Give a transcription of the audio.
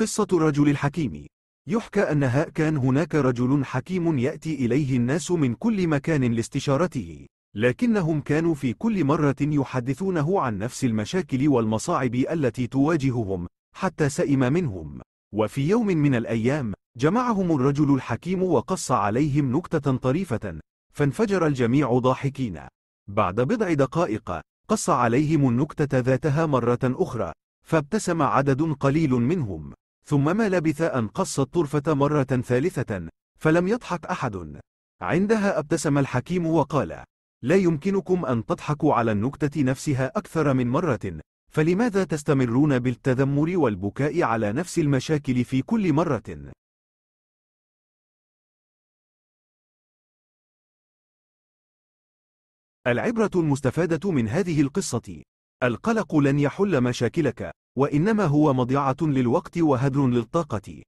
قصة الرجل الحكيم يحكى أن هاء كان هناك رجل حكيم يأتي إليه الناس من كل مكان لاستشارته لكنهم كانوا في كل مرة يحدثونه عن نفس المشاكل والمصاعب التي تواجههم حتى سئم منهم وفي يوم من الأيام جمعهم الرجل الحكيم وقص عليهم نكتة طريفة فانفجر الجميع ضاحكين بعد بضع دقائق قص عليهم النكتة ذاتها مرة أخرى فابتسم عدد قليل منهم ثم ما لبث أن قص الطرفة مرة ثالثة فلم يضحك أحد عندها ابتسم الحكيم وقال لا يمكنكم أن تضحكوا على النكتة نفسها أكثر من مرة فلماذا تستمرون بالتذمر والبكاء على نفس المشاكل في كل مرة؟ العبرة المستفادة من هذه القصة القلق لن يحل مشاكلك وإنما هو مضيعة للوقت وهدر للطاقة